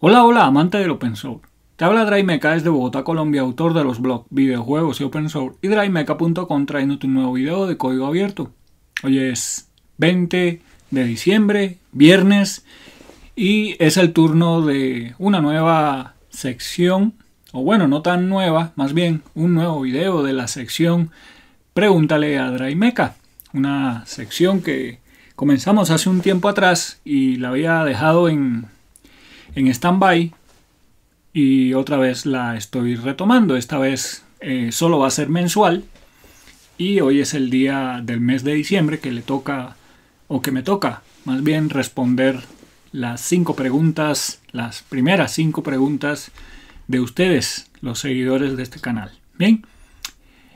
Hola, hola, amante del open source. Te habla es desde Bogotá, Colombia, autor de los blogs, videojuegos y open source, y draimeca.com trayendo un nuevo video de código abierto. Hoy es 20 de diciembre, viernes, y es el turno de una nueva sección, o bueno, no tan nueva, más bien un nuevo video de la sección Pregúntale a Draimeca, una sección que comenzamos hace un tiempo atrás y la había dejado en en stand-by y otra vez la estoy retomando. Esta vez eh, solo va a ser mensual y hoy es el día del mes de diciembre que le toca, o que me toca, más bien responder las cinco preguntas, las primeras cinco preguntas de ustedes, los seguidores de este canal. Bien,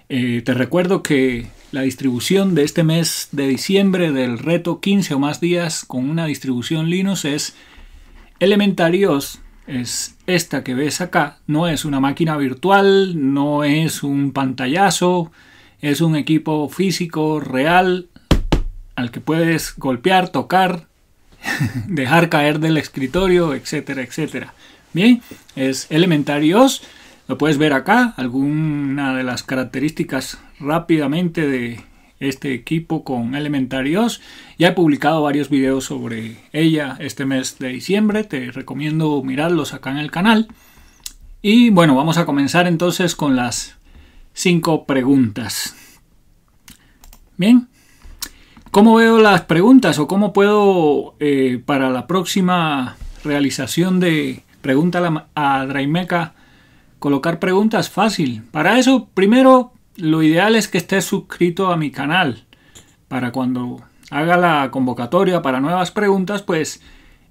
eh, te recuerdo que la distribución de este mes de diciembre del reto 15 o más días con una distribución Linux es Elementarios es esta que ves acá, no es una máquina virtual, no es un pantallazo, es un equipo físico real al que puedes golpear, tocar, dejar caer del escritorio, etcétera, etcétera. Bien, es Elementarios, lo puedes ver acá, alguna de las características rápidamente de este equipo con Elementarios. Ya he publicado varios videos sobre ella este mes de diciembre, te recomiendo mirarlos acá en el canal. Y bueno, vamos a comenzar entonces con las cinco preguntas. Bien, ¿cómo veo las preguntas o cómo puedo eh, para la próxima realización de pregunta a Draimeca colocar preguntas fácil? Para eso, primero lo ideal es que estés suscrito a mi canal para cuando haga la convocatoria para nuevas preguntas, pues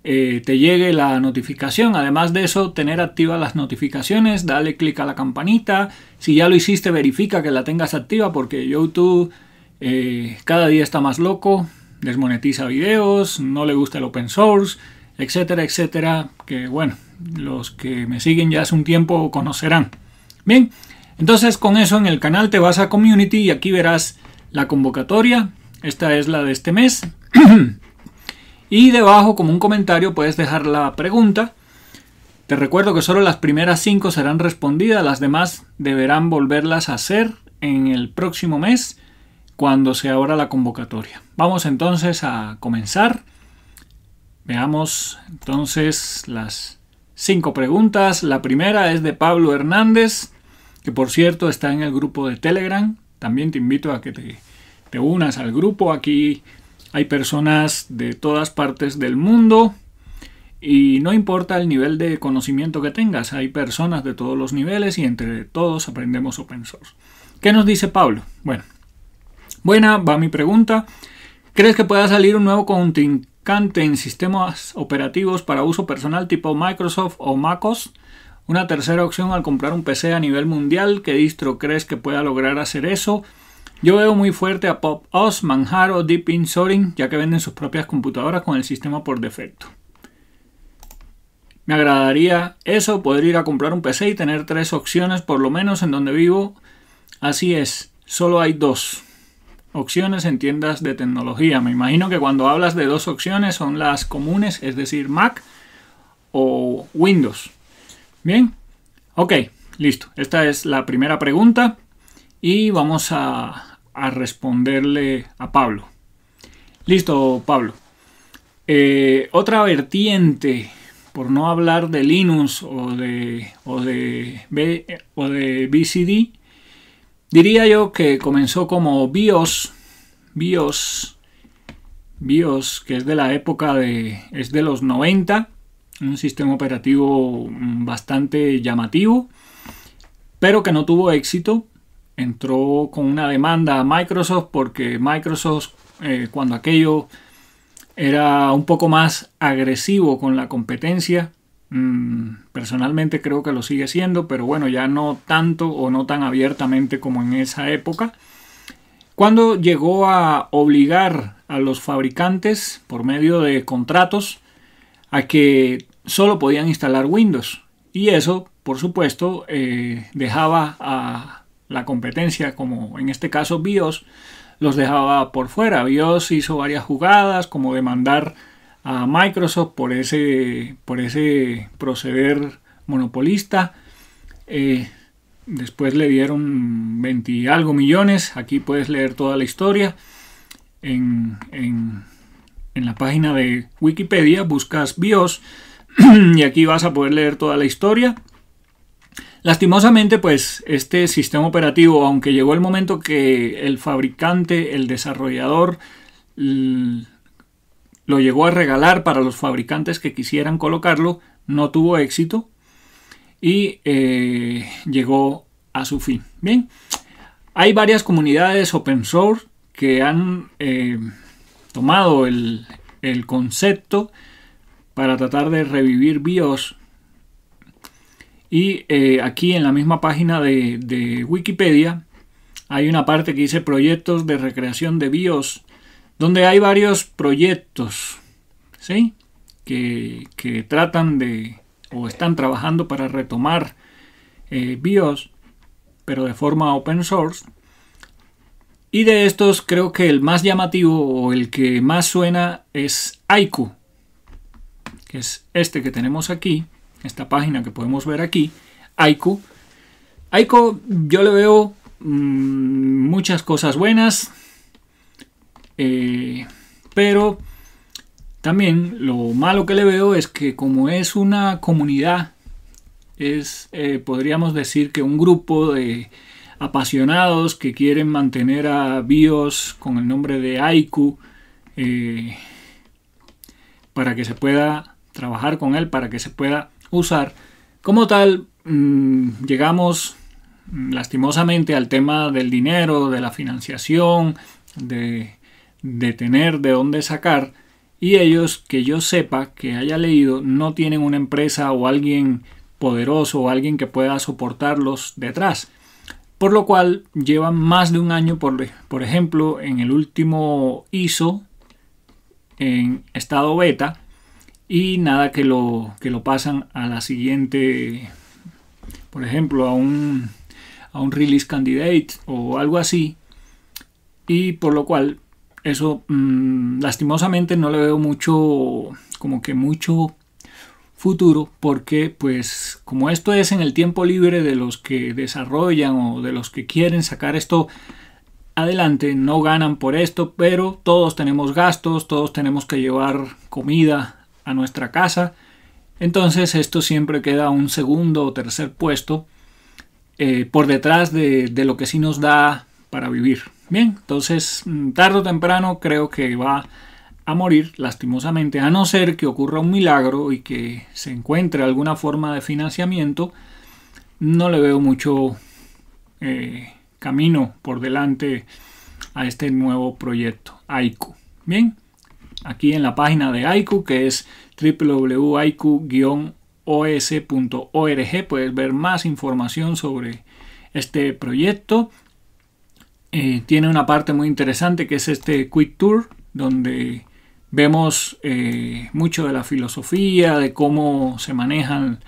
eh, te llegue la notificación. Además de eso, tener activas las notificaciones, dale clic a la campanita. Si ya lo hiciste, verifica que la tengas activa porque YouTube eh, cada día está más loco, desmonetiza videos, no le gusta el open source, etcétera, etcétera. Que bueno, los que me siguen ya hace un tiempo conocerán. Bien. Entonces con eso en el canal te vas a Community y aquí verás la convocatoria. Esta es la de este mes. y debajo como un comentario puedes dejar la pregunta. Te recuerdo que solo las primeras cinco serán respondidas, las demás deberán volverlas a hacer en el próximo mes cuando se abra la convocatoria. Vamos entonces a comenzar. Veamos entonces las cinco preguntas. La primera es de Pablo Hernández que por cierto está en el grupo de Telegram. También te invito a que te, unas al grupo. Aquí hay personas de todas partes del mundo y no importa el nivel de conocimiento que tengas, hay personas de todos los niveles y entre todos aprendemos open source. ¿Qué nos dice Pablo? Bueno, buena va mi pregunta. ¿Crees que pueda salir un nuevo contingente en sistemas operativos para uso personal tipo Microsoft o MacOS? Una tercera opción al comprar un PC a nivel mundial, ¿qué distro crees que pueda lograr hacer eso? Yo veo muy fuerte a Pop OS, Manjaro, o In Zorin. ya que venden sus propias computadoras con el sistema por defecto. Me agradaría eso, poder ir a comprar un PC y tener tres opciones por lo menos en donde vivo. Así es, solo hay dos opciones en tiendas de tecnología. Me imagino que cuando hablas de dos opciones son las comunes, es decir, Mac o Windows. Bien, ok, listo. Esta es la primera pregunta y vamos a, responderle a Pablo. Listo, Pablo. Eh, otra vertiente, por no hablar de Linux o de, o de, o de BCD, diría yo que comenzó como BIOS, BIOS, BIOS, que es de la época de, es de los 90 un sistema operativo mm, bastante llamativo, pero que no tuvo éxito. Entró con una demanda a Microsoft porque Microsoft, eh, cuando aquello era un poco más agresivo con la competencia, mm, personalmente creo que lo sigue siendo, pero bueno, ya no tanto o no tan abiertamente como en esa época. Cuando llegó a obligar a los fabricantes por medio de contratos a que solo podían instalar Windows. Y eso, por supuesto, eh, dejaba a la competencia, como en este caso BIOS, los dejaba por fuera. BIOS hizo varias jugadas, como demandar a Microsoft por ese, por ese proceder monopolista. Eh, después le dieron 20 y algo millones. Aquí puedes leer toda la historia. En, en la página de Wikipedia buscas BIOS y aquí vas a poder leer toda la historia. Lastimosamente, pues este sistema operativo, aunque llegó el momento que el fabricante, el desarrollador, lo llegó a regalar para los fabricantes que quisieran colocarlo, no tuvo éxito y eh, llegó a su fin. Bien, hay varias comunidades open source que han eh, tomado el concepto para tratar de revivir BIOS. Y eh, aquí en la misma página de, Wikipedia hay una parte que dice proyectos de recreación de BIOS, donde hay varios proyectos que, tratan de o están trabajando para retomar eh, BIOS, pero de forma open source. Y de estos creo que el más llamativo o el que más suena es Aiku que es este que tenemos aquí, esta página que podemos ver aquí, Aiku. Aiku yo le veo mm, muchas cosas buenas, eh, pero también lo malo que le veo es que como es una comunidad, es, eh, podríamos decir que un grupo de apasionados que quieren mantener a BIOS con el nombre de Aiku eh, para que se pueda trabajar con él para que se pueda usar. Como tal, mm, llegamos mm, lastimosamente al tema del dinero, de la financiación, de, tener de dónde sacar. Y ellos, que yo sepa, que haya leído, no tienen una empresa o alguien poderoso o alguien que pueda soportarlos detrás. Por lo cual llevan más de un año, por, por ejemplo, en el último ISO, en estado beta, y nada que lo, lo pasan a la siguiente, por ejemplo, a un, a un release candidate o algo así, y por lo cual eso mm, lastimosamente no le veo mucho, como que mucho futuro porque pues como esto es en el tiempo libre de los que desarrollan o de los que quieren sacar esto adelante no ganan por esto pero todos tenemos gastos todos tenemos que llevar comida a nuestra casa. Entonces esto siempre queda un segundo o tercer puesto eh, por detrás de, lo que sí nos da para vivir. Bien, entonces mm, tarde o temprano creo que va a morir lastimosamente, a no ser que ocurra un milagro y que se encuentre alguna forma de financiamiento, no le veo mucho eh, camino por delante a este nuevo proyecto, AICO. Bien, aquí en la página de iq, que es wwwaiku osorg Puedes ver más información sobre este proyecto. Eh, tiene una parte muy interesante que es este Quick Tour, donde vemos eh, mucho de la filosofía, de cómo se manejan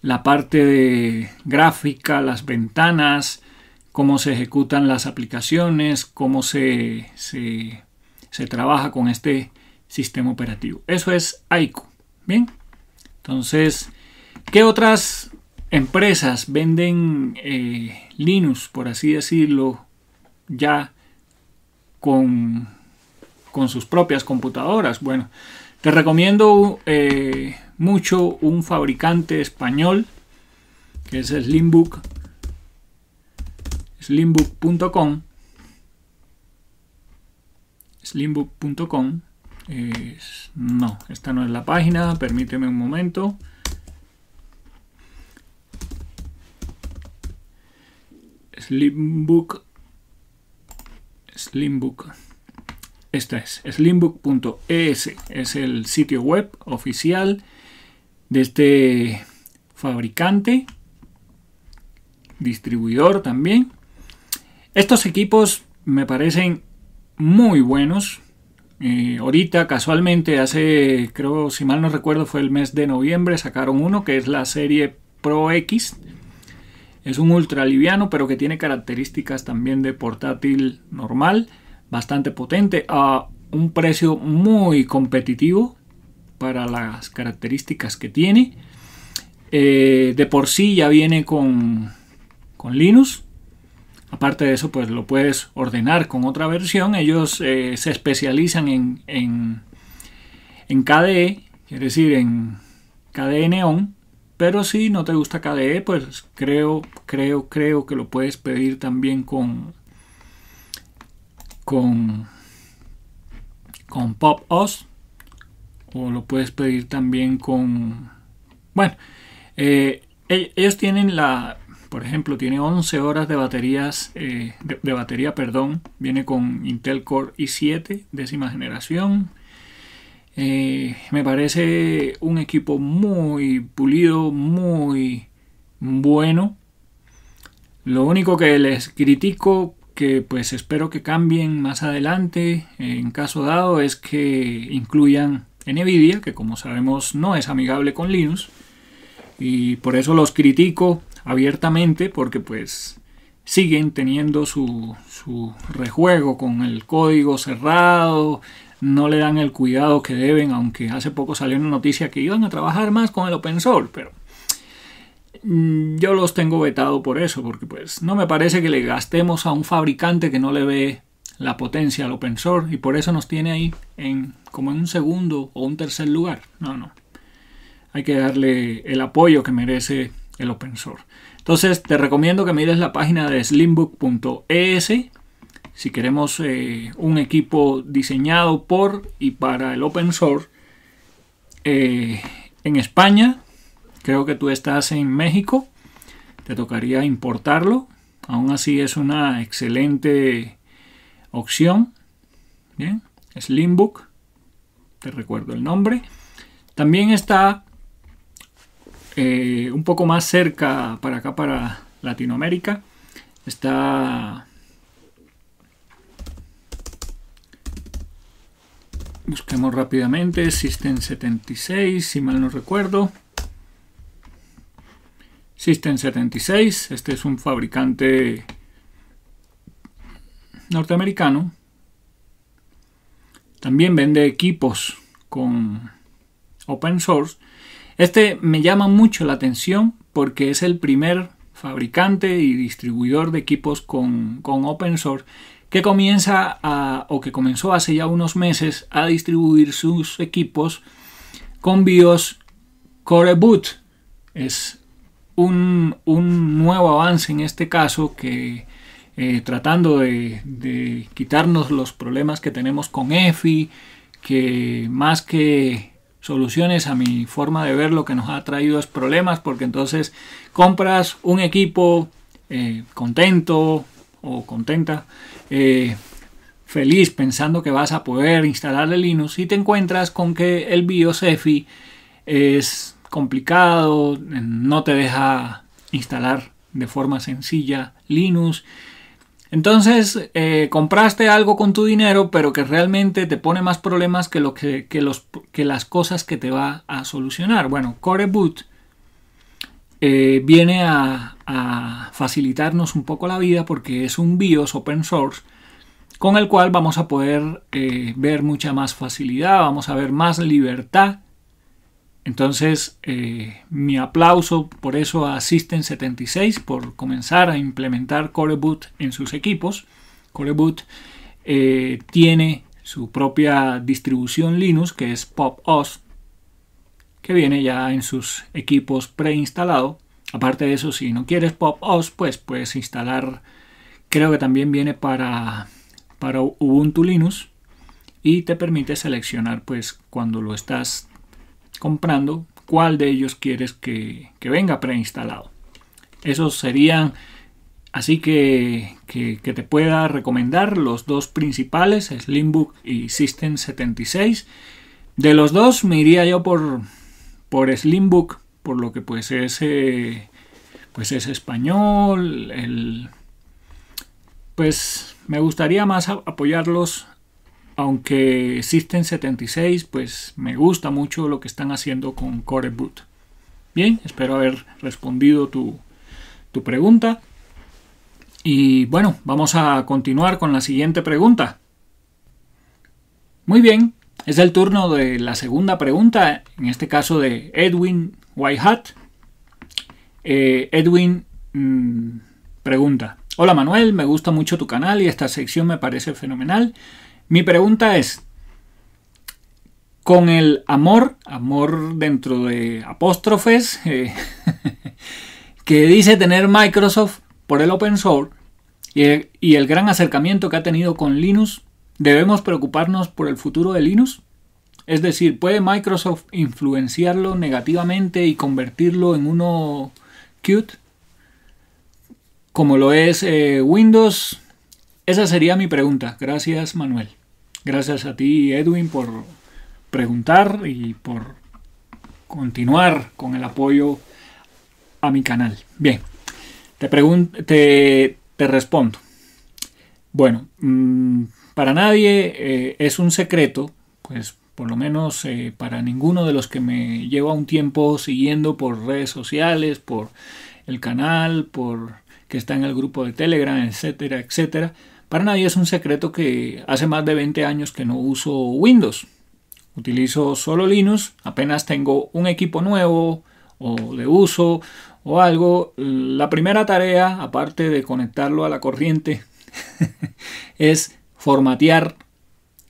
la parte de gráfica, las ventanas, cómo se ejecutan las aplicaciones, cómo se, se, se trabaja con este sistema operativo. Eso es ICO. Bien, entonces, ¿qué otras empresas venden eh, Linux, por así decirlo, ya con, con sus propias computadoras? Bueno, te recomiendo eh, mucho un fabricante español que es Slimbook, slimbook.com, slimbook.com no, esta no es la página, permíteme un momento. Slimbook. Slimbook. Esta es slimbook.es. Es el sitio web oficial de este fabricante, distribuidor también. Estos equipos me parecen muy buenos. Eh, ahorita, casualmente, hace, creo, si mal no recuerdo, fue el mes de noviembre, sacaron uno que es la serie Pro X. Es un ultra liviano pero que tiene características también de portátil normal, bastante potente, a un precio muy competitivo para las características que tiene. Eh, de por sí ya viene con, con Linux, Aparte de eso, pues lo puedes ordenar con otra versión. Ellos eh, se especializan en, en, en KDE, es decir, en KDE Neon. Pero si no te gusta KDE, pues creo, creo, creo que lo puedes pedir también con, con, con Pop OS. O lo puedes pedir también con... Bueno, eh, e-, ellos tienen la por ejemplo, tiene 11 horas de baterías, eh, de, batería, perdón, viene con Intel Core i7, décima generación. Eh, me parece un equipo muy pulido, muy bueno. Lo único que les critico, que pues espero que cambien más adelante, eh, en caso dado, es que incluyan Nvidia, que como sabemos no es amigable con Linux. Y por eso los critico, abiertamente porque pues siguen teniendo su, rejuego con el código cerrado, no le dan el cuidado que deben, aunque hace poco salió una noticia que iban a trabajar más con el open source, pero mm, yo los tengo vetado por eso, porque pues no me parece que le gastemos a un fabricante que no le ve la potencia al open source y por eso nos tiene ahí en como en un segundo o un tercer lugar. No, no. Hay que darle el apoyo que merece el open source. Entonces te recomiendo que mires la página de slimbook.es si queremos eh, un equipo diseñado por y para el open source. Eh, en España, creo que tú estás en México, te tocaría importarlo. Aún así es una excelente opción. Bien, Slimbook, te recuerdo el nombre. También está eh, un poco más cerca para acá, para Latinoamérica, está... Busquemos rápidamente, system 76, si mal no recuerdo. System 76, este es un fabricante norteamericano. También vende equipos con open source este me llama mucho la atención porque es el primer fabricante y distribuidor de equipos con, con open source que comienza a, o que comenzó hace ya unos meses a distribuir sus equipos con BIOS Core Boot. Es un, nuevo avance en este caso que eh, tratando de, quitarnos los problemas que tenemos con EFI, que más que soluciones a mi forma de ver lo que nos ha traído es problemas porque entonces compras un equipo eh, contento o contenta eh, feliz pensando que vas a poder instalarle Linux y te encuentras con que el BIOS EFI es complicado no te deja instalar de forma sencilla Linux entonces, eh, compraste algo con tu dinero, pero que realmente te pone más problemas que, lo que, las cosas que te va a solucionar. Bueno, Coreboot Boot eh, viene a, facilitarnos un poco la vida porque es un BIOS open source con el cual vamos a poder eh, ver mucha más facilidad, vamos a ver más libertad entonces, eh, mi aplauso por eso a System76 por comenzar a implementar Coreboot en sus equipos. Coreboot eh, tiene su propia distribución Linux que es Pop que viene ya en sus equipos preinstalado. Aparte de eso, si no quieres Pop OS, pues puedes instalar, creo que también viene para, para Ubuntu Linux y te permite seleccionar pues cuando lo estás comprando cuál de ellos quieres que, venga preinstalado. Esos serían, así que, que, te pueda recomendar los dos principales, Slimbook y System 76. De los dos me iría yo por, por Slimbook, por lo que pues es, eh, pues es español, pues me gustaría más apoyarlos aunque existen 76, pues me gusta mucho lo que están haciendo con Core Boot. Bien, espero haber respondido tu, tu pregunta. Y bueno, vamos a continuar con la siguiente pregunta. Muy bien, es el turno de la segunda pregunta, en este caso de Edwin Whitehat. Eh, Edwin mm, pregunta, hola Manuel, me gusta mucho tu canal y esta sección me parece fenomenal. Mi pregunta es, con el amor, amor dentro de apóstrofes, eh, que dice tener Microsoft por el open source y el, gran acercamiento que ha tenido con Linux, ¿debemos preocuparnos por el futuro de Linux? Es decir, ¿puede Microsoft influenciarlo negativamente y convertirlo en uno cute? Como lo es eh, Windows. Esa sería mi pregunta. Gracias, Manuel. Gracias a ti, Edwin, por preguntar y por continuar con el apoyo a mi canal. Bien, te, te, te respondo. Bueno, mm, para nadie eh, es un secreto, pues por lo menos eh, para ninguno de los que me lleva un tiempo siguiendo por redes sociales, por el canal, por que está en el grupo de Telegram, etcétera, etcétera para nadie es un secreto que hace más de 20 años que no uso Windows. Utilizo solo Linux, apenas tengo un equipo nuevo o de uso o algo. La primera tarea, aparte de conectarlo a la corriente, es formatear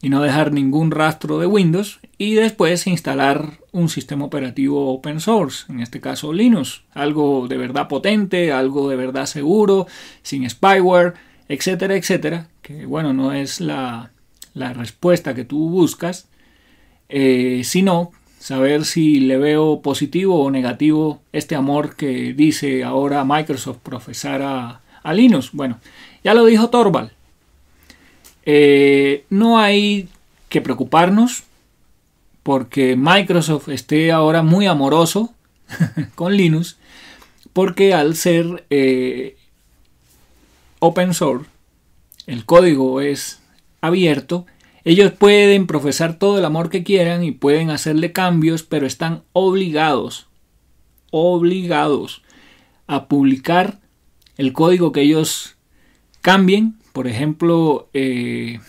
y no dejar ningún rastro de Windows y después instalar un sistema operativo open source, en este caso Linux, algo de verdad potente, algo de verdad seguro, sin spyware etcétera, etcétera, que bueno, no es la, respuesta que tú buscas, eh, sino saber si le veo positivo o negativo este amor que dice ahora Microsoft profesar a, Linux. Bueno, ya lo dijo Torvald. Eh, no hay que preocuparnos porque Microsoft esté ahora muy amoroso con Linux, porque al ser eh, open source, el código es abierto, ellos pueden profesar todo el amor que quieran y pueden hacerle cambios, pero están obligados, obligados a publicar el código que ellos cambien. Por ejemplo, eh,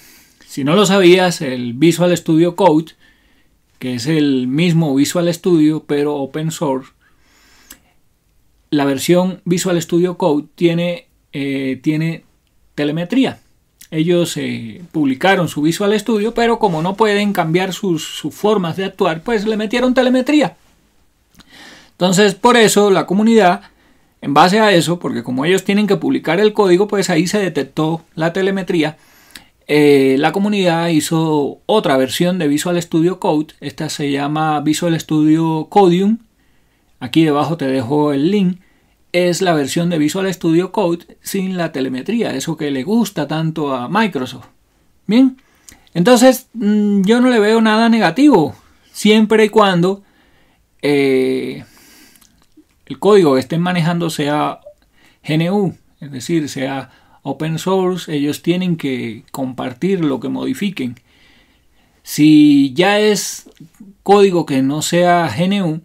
si no lo sabías, el Visual Studio Code, que es el mismo Visual Studio, pero open source, la versión Visual Studio Code tiene eh, tiene telemetría. Ellos eh, publicaron su Visual Studio, pero como no pueden cambiar sus, formas de actuar, pues le metieron telemetría. Entonces, por eso la comunidad, en base a eso, porque como ellos tienen que publicar el código, pues ahí se detectó la telemetría. Eh, la comunidad hizo otra versión de Visual Studio Code. Esta se llama Visual Studio Codium. Aquí debajo te dejo el link es la versión de Visual Studio Code sin la telemetría, eso que le gusta tanto a Microsoft. Bien, entonces mm, yo no le veo nada negativo, siempre y cuando eh, el código que estén manejando sea GNU, es decir, sea open source, ellos tienen que compartir lo que modifiquen. Si ya es código que no sea GNU,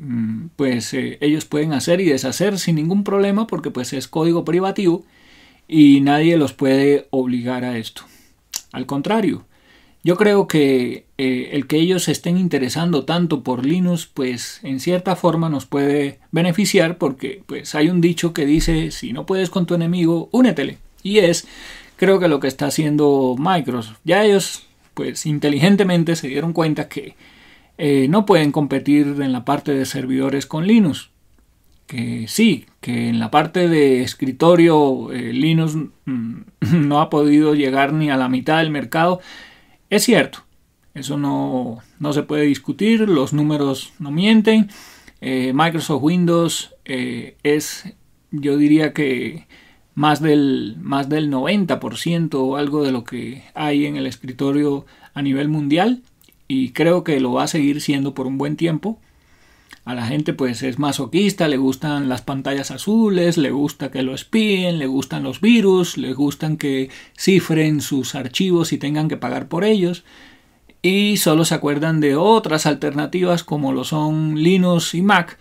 Mm, pues eh, ellos pueden hacer y deshacer sin ningún problema porque pues es código privativo y nadie los puede obligar a esto. Al contrario, yo creo que eh, el que ellos estén interesando tanto por Linux pues en cierta forma nos puede beneficiar porque pues hay un dicho que dice si no puedes con tu enemigo, únetele. Y es creo que lo que está haciendo Microsoft. Ya ellos pues inteligentemente se dieron cuenta que eh, no pueden competir en la parte de servidores con Linux. Que sí, que en la parte de escritorio eh, Linux mm, no ha podido llegar ni a la mitad del mercado. Es cierto, eso no, no se puede discutir, los números no mienten. Eh, Microsoft Windows es, yo diría que más del, más del 90% o algo de lo que hay en el escritorio a nivel mundial y creo que lo va a seguir siendo por un buen tiempo. A la gente pues es masoquista, le gustan las pantallas azules, le gusta que lo espíen, le gustan los virus, le gustan que cifren sus archivos y tengan que pagar por ellos. Y solo se acuerdan de otras alternativas como lo son Linux y Mac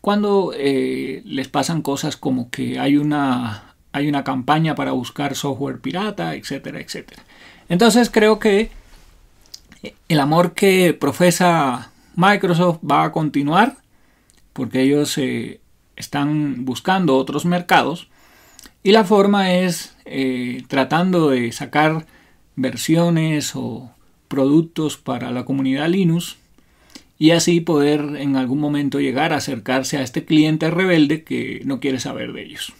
cuando eh, les pasan cosas como que hay una, hay una campaña para buscar software pirata, etcétera, etcétera. Entonces creo que el amor que profesa Microsoft va a continuar porque ellos eh, están buscando otros mercados y la forma es eh, tratando de sacar versiones o productos para la comunidad Linux y así poder en algún momento llegar a acercarse a este cliente rebelde que no quiere saber de ellos.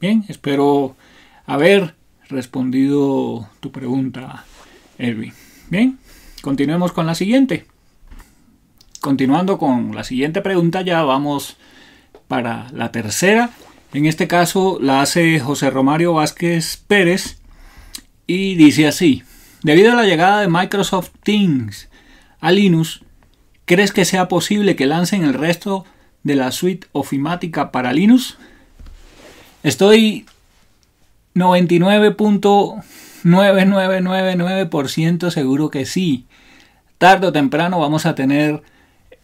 Bien, espero haber respondido tu pregunta, elvi Bien. Continuemos con la siguiente. Continuando con la siguiente pregunta, ya vamos para la tercera. En este caso la hace José Romario Vázquez Pérez y dice así. Debido a la llegada de Microsoft Teams a Linux, ¿crees que sea posible que lancen el resto de la suite ofimática para Linux? Estoy 99. 9999% seguro que sí. Tarde o temprano vamos a tener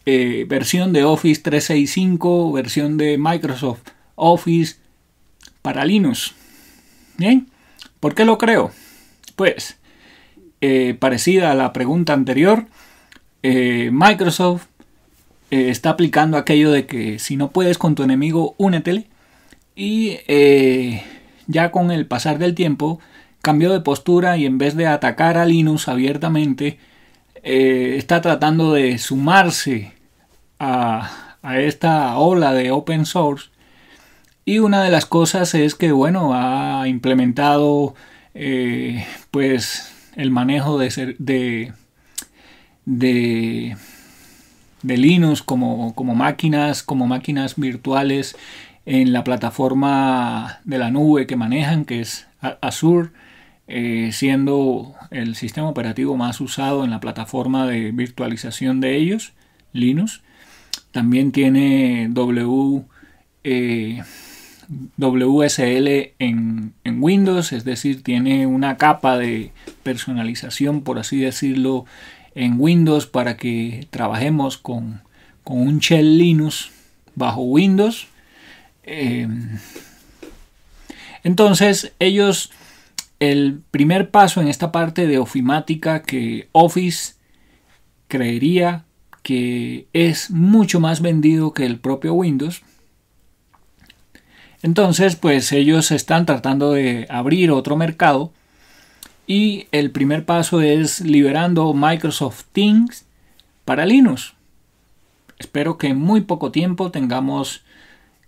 eh, versión de Office 365, versión de Microsoft Office para Linux. ¿Bien? ¿Por qué lo creo? Pues, eh, parecida a la pregunta anterior, eh, Microsoft está aplicando aquello de que si no puedes con tu enemigo, únetele. Y ya con el pasar del tiempo, cambió de postura y en vez de atacar a Linux abiertamente, eh, está tratando de sumarse a, esta ola de open source. Y una de las cosas es que, bueno, ha implementado eh, pues el manejo de, de, de, de, Linux como, como máquinas, como máquinas virtuales en la plataforma de la nube que manejan, que es Azure. Eh, siendo el sistema operativo más usado en la plataforma de virtualización de ellos, Linux. También tiene w, eh, WSL en, en, Windows, es decir, tiene una capa de personalización, por así decirlo, en Windows para que trabajemos con, un shell Linux bajo Windows. Eh, entonces, ellos el primer paso en esta parte de ofimática que Office creería que es mucho más vendido que el propio Windows. Entonces, pues ellos están tratando de abrir otro mercado y el primer paso es liberando Microsoft Teams para Linux. Espero que en muy poco tiempo tengamos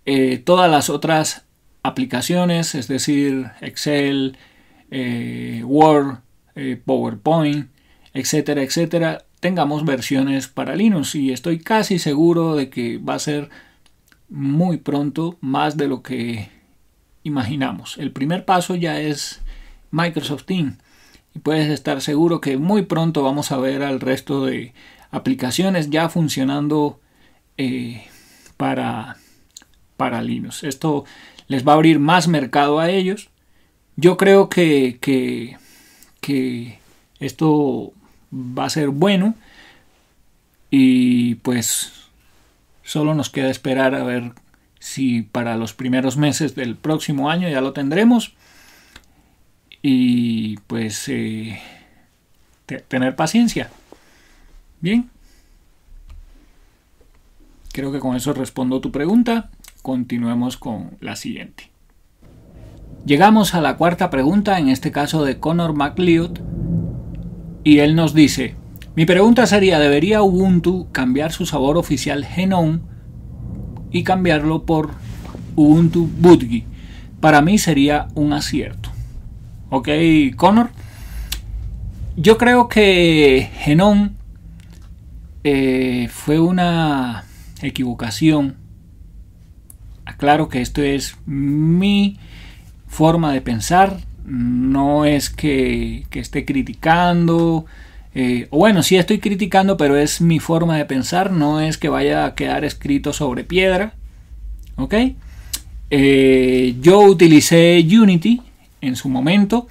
eh, todas las otras aplicaciones, es decir, Excel, eh, Word, eh, PowerPoint, etcétera, etcétera, tengamos versiones para Linux. Y estoy casi seguro de que va a ser muy pronto más de lo que imaginamos. El primer paso ya es Microsoft Teams. Y puedes estar seguro que muy pronto vamos a ver al resto de aplicaciones ya funcionando eh, para, para Linux. Esto les va a abrir más mercado a ellos yo creo que, esto va a ser bueno y pues solo nos queda esperar a ver si para los primeros meses del próximo año ya lo tendremos y pues eh, tener paciencia. Bien. Creo que con eso respondo tu pregunta. Continuemos con la siguiente. Llegamos a la cuarta pregunta, en este caso de Connor McLeod, y él nos dice, mi pregunta sería, ¿debería Ubuntu cambiar su sabor oficial Genome y cambiarlo por Ubuntu Budgie? Para mí sería un acierto. ¿Ok, Connor? Yo creo que Genome eh, fue una equivocación. Aclaro que esto es mi forma de pensar. No es que, esté criticando. Eh, o bueno, sí estoy criticando, pero es mi forma de pensar. No es que vaya a quedar escrito sobre piedra. ¿Ok? Eh, yo utilicé Unity en su momento.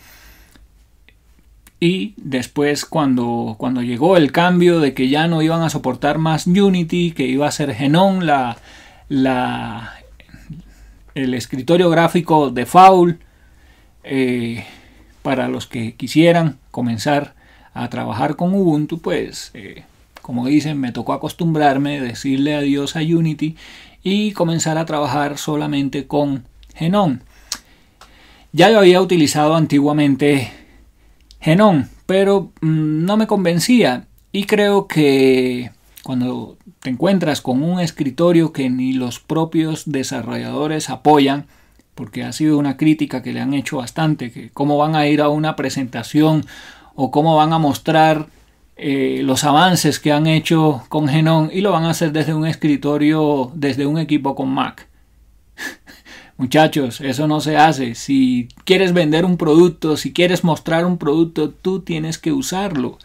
Y después cuando, cuando llegó el cambio de que ya no iban a soportar más Unity, que iba a ser Genon la, la el escritorio gráfico de Foul eh, para los que quisieran comenzar a trabajar con Ubuntu, pues eh, como dicen, me tocó acostumbrarme, decirle adiós a Unity y comenzar a trabajar solamente con Genón. Ya yo había utilizado antiguamente Genón, pero mm, no me convencía y creo que cuando te encuentras con un escritorio que ni los propios desarrolladores apoyan, porque ha sido una crítica que le han hecho bastante, que cómo van a ir a una presentación o cómo van a mostrar eh, los avances que han hecho con Genon y lo van a hacer desde un escritorio, desde un equipo con Mac. Muchachos, eso no se hace. Si quieres vender un producto, si quieres mostrar un producto, tú tienes que usarlo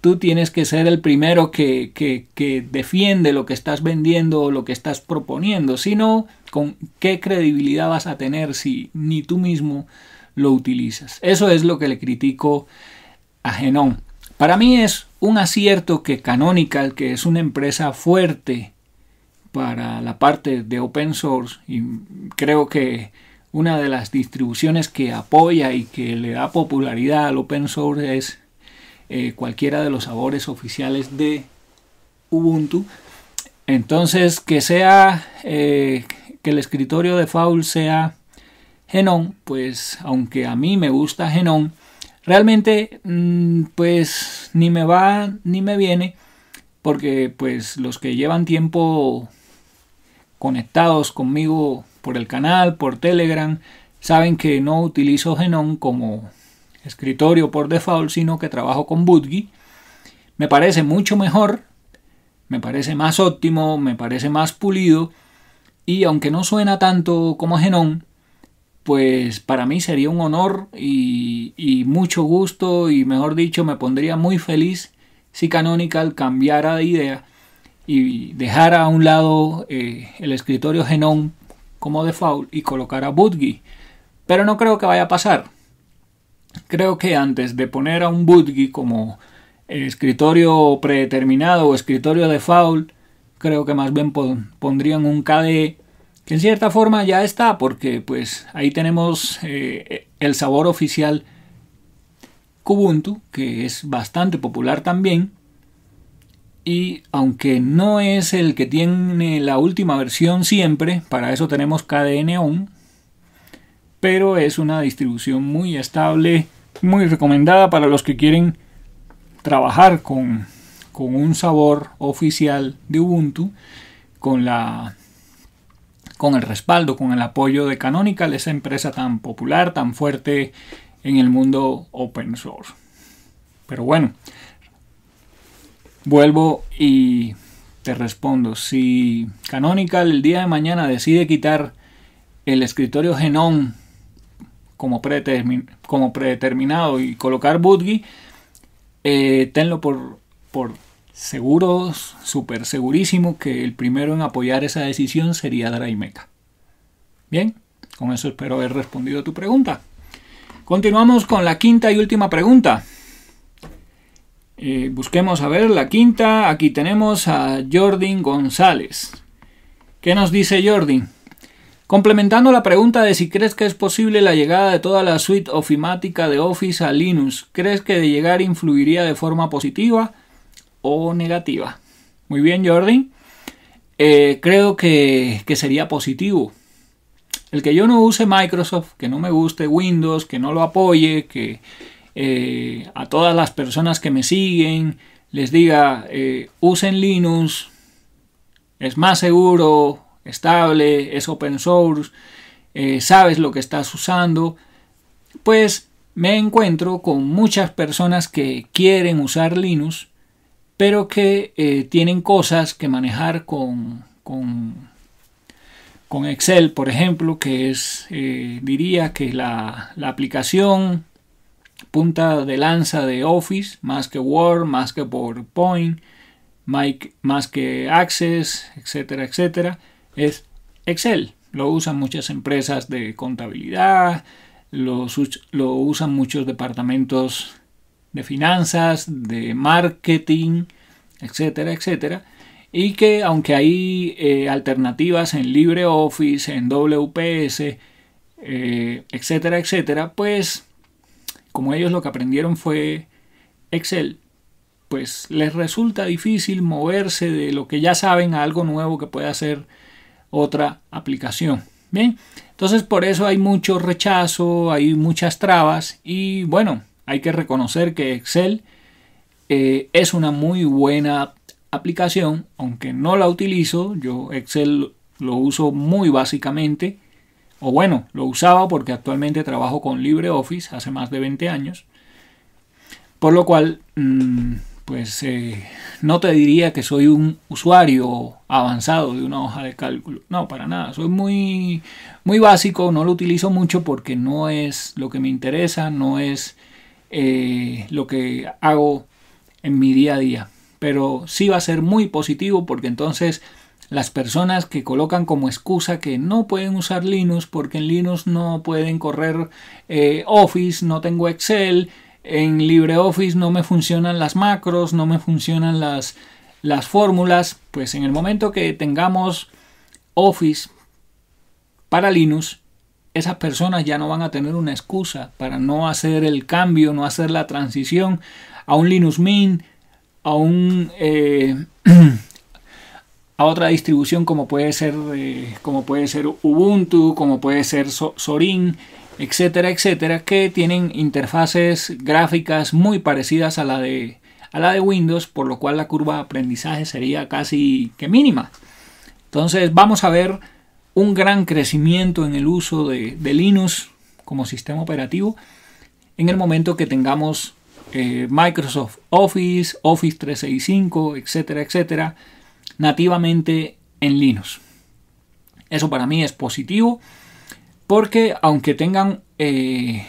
tú tienes que ser el primero que, que, defiende lo que estás vendiendo o lo que estás proponiendo, sino con qué credibilidad vas a tener si ni tú mismo lo utilizas. Eso es lo que le critico a Genón. Para mí es un acierto que Canonical, que es una empresa fuerte para la parte de open source, y creo que una de las distribuciones que apoya y que le da popularidad al open source es eh, cualquiera de los sabores oficiales de Ubuntu. Entonces, que sea eh, que el escritorio de Foul sea Genón, pues aunque a mí me gusta Genón, realmente mm, pues ni me va ni me viene, porque pues los que llevan tiempo conectados conmigo por el canal, por Telegram, saben que no utilizo Genón como escritorio por default, sino que trabajo con Budgie. Me parece mucho mejor, me parece más óptimo, me parece más pulido. Y aunque no suena tanto como Genon, pues para mí sería un honor y, mucho gusto y mejor dicho me pondría muy feliz si Canonical cambiara de idea y dejara a un lado eh, el escritorio Genon como default y colocara Budgie. Pero no creo que vaya a pasar. Creo que antes de poner a un budgie como escritorio predeterminado o escritorio default. creo que más bien pondrían un KDE que en cierta forma ya está, porque pues ahí tenemos eh, el sabor oficial Kubuntu, que es bastante popular también, y aunque no es el que tiene la última versión siempre, para eso tenemos KDE Neon, pero es una distribución muy estable, muy recomendada para los que quieren trabajar con, con un sabor oficial de Ubuntu, con la con el respaldo, con el apoyo de Canonical, esa empresa tan popular, tan fuerte en el mundo open source. Pero bueno, vuelvo y te respondo. Si Canonical el día de mañana decide quitar el escritorio Genón como, predeterminado y colocar Budgie, eh, tenlo por, por seguros, súper segurísimo que el primero en apoyar esa decisión sería Draimeca. Bien, con eso espero haber respondido a tu pregunta. Continuamos con la quinta y última pregunta. Eh, busquemos a ver la quinta. Aquí tenemos a Jordi González. ¿Qué nos dice Jordi? Complementando la pregunta de si crees que es posible la llegada de toda la suite ofimática de Office a Linux, ¿crees que de llegar influiría de forma positiva o negativa? Muy bien, Jordi. Eh, creo que, sería positivo. El que yo no use Microsoft, que no me guste Windows, que no lo apoye, que eh, a todas las personas que me siguen les diga eh, usen Linux, es más seguro, estable, es open source, eh, sabes lo que estás usando, pues me encuentro con muchas personas que quieren usar Linux, pero que eh, tienen cosas que manejar con, con, Excel, por ejemplo, que es, eh, diría que la, la aplicación punta de lanza de Office, más que Word, más que PowerPoint, más que Access, etcétera, etcétera es Excel. Lo usan muchas empresas de contabilidad, lo, usan muchos departamentos de finanzas, de marketing, etcétera, etcétera. Y que aunque hay eh, alternativas en LibreOffice, en WPS, eh, etcétera, etcétera, pues como ellos lo que aprendieron fue Excel, pues les resulta difícil moverse de lo que ya saben a algo nuevo que pueda ser otra aplicación. Bien, entonces por eso hay mucho rechazo, hay muchas trabas y bueno, hay que reconocer que Excel eh, es una muy buena aplicación, aunque no la utilizo, yo Excel lo uso muy básicamente, o bueno, lo usaba porque actualmente trabajo con LibreOffice hace más de 20 años, por lo cual mm, pues eh, no te diría que soy un usuario avanzado de una hoja de cálculo. No, para nada. Soy muy, muy básico, no lo utilizo mucho porque no es lo que me interesa, no es eh, lo que hago en mi día a día. Pero sí va a ser muy positivo porque entonces las personas que colocan como excusa que no pueden usar Linux porque en Linux no pueden correr eh, Office, no tengo Excel, en LibreOffice no me funcionan las macros, no me funcionan las, las fórmulas. Pues en el momento que tengamos Office para Linux, esas personas ya no van a tener una excusa para no hacer el cambio, no hacer la transición a un Linux Mint, a un eh, a otra distribución como puede ser eh, como puede ser Ubuntu, como puede ser Sorin etcétera, etcétera, que tienen interfaces gráficas muy parecidas a la de, a la de Windows, por lo cual la curva de aprendizaje sería casi que mínima. Entonces vamos a ver un gran crecimiento en el uso de, Linux como sistema operativo en el momento que tengamos eh, Microsoft Office, Office 365, etcétera, etcétera, nativamente en Linux. Eso para mí es positivo porque aunque tengan eh,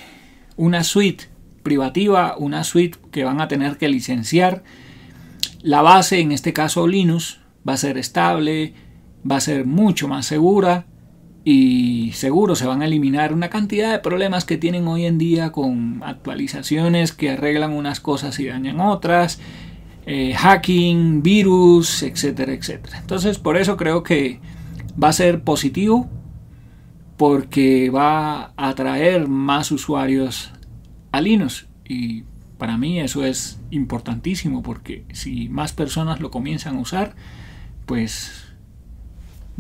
una suite privativa, una suite que van a tener que licenciar, la base, en este caso Linux, va a ser estable, va a ser mucho más segura y seguro se van a eliminar una cantidad de problemas que tienen hoy en día con actualizaciones que arreglan unas cosas y dañan otras, eh, hacking, virus, etcétera, etcétera. Entonces por eso creo que va a ser positivo porque va a atraer más usuarios a Linux. Y para mí eso es importantísimo porque si más personas lo comienzan a usar, pues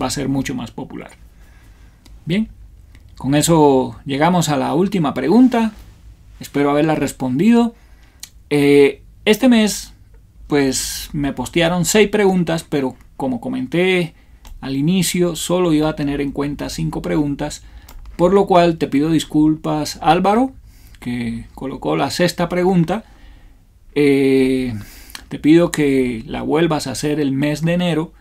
va a ser mucho más popular. Bien, con eso llegamos a la última pregunta. Espero haberla respondido. Eh, este mes, pues me postearon seis preguntas, pero como comenté al inicio solo iba a tener en cuenta cinco preguntas, por lo cual te pido disculpas Álvaro, que colocó la sexta pregunta. Eh, te pido que la vuelvas a hacer el mes de enero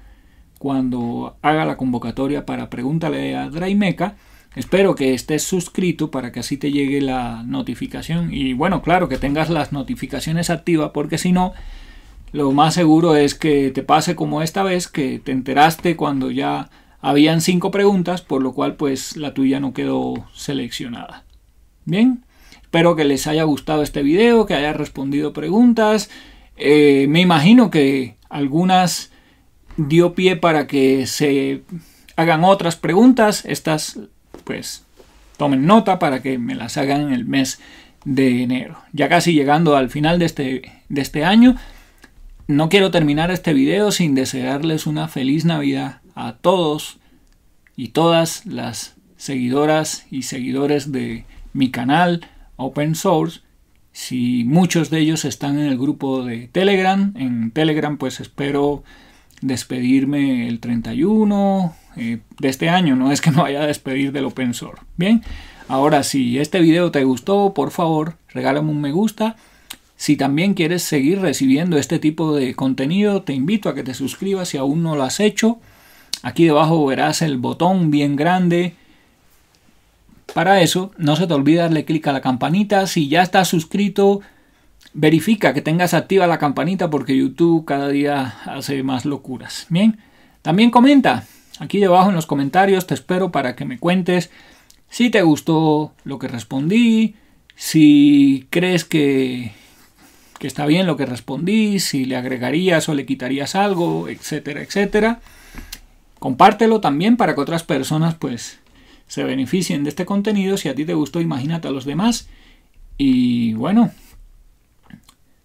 cuando haga la convocatoria para preguntarle a Draimeca. Espero que estés suscrito para que así te llegue la notificación y bueno, claro que tengas las notificaciones activas porque si no lo más seguro es que te pase como esta vez, que te enteraste cuando ya habían cinco preguntas, por lo cual pues la tuya no quedó seleccionada. Bien, espero que les haya gustado este video, que haya respondido preguntas. Eh, me imagino que algunas dio pie para que se hagan otras preguntas. Estas pues tomen nota para que me las hagan en el mes de enero. Ya casi llegando al final de este, de este año. No quiero terminar este video sin desearles una feliz Navidad a todos y todas las seguidoras y seguidores de mi canal Open Source. Si muchos de ellos están en el grupo de Telegram, en Telegram pues espero despedirme el 31 eh, de este año, no es que me vaya a despedir del open source. Bien, ahora si este video te gustó, por favor, regálame un me gusta si también quieres seguir recibiendo este tipo de contenido, te invito a que te suscribas si aún no lo has hecho. Aquí debajo verás el botón bien grande. Para eso, no se te olvide darle clic a la campanita. Si ya estás suscrito, verifica que tengas activa la campanita porque YouTube cada día hace más locuras. Bien, también comenta. Aquí debajo en los comentarios te espero para que me cuentes si te gustó lo que respondí, si crees que que está bien lo que respondí, si le agregarías o le quitarías algo, etcétera, etcétera. Compártelo también para que otras personas pues se beneficien de este contenido. Si a ti te gustó, imagínate a los demás. Y bueno,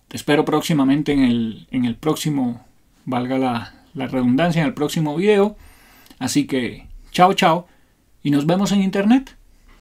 te espero próximamente en el, próximo, valga la, la redundancia, en el próximo video. Así que, chao, chao. Y nos vemos en internet.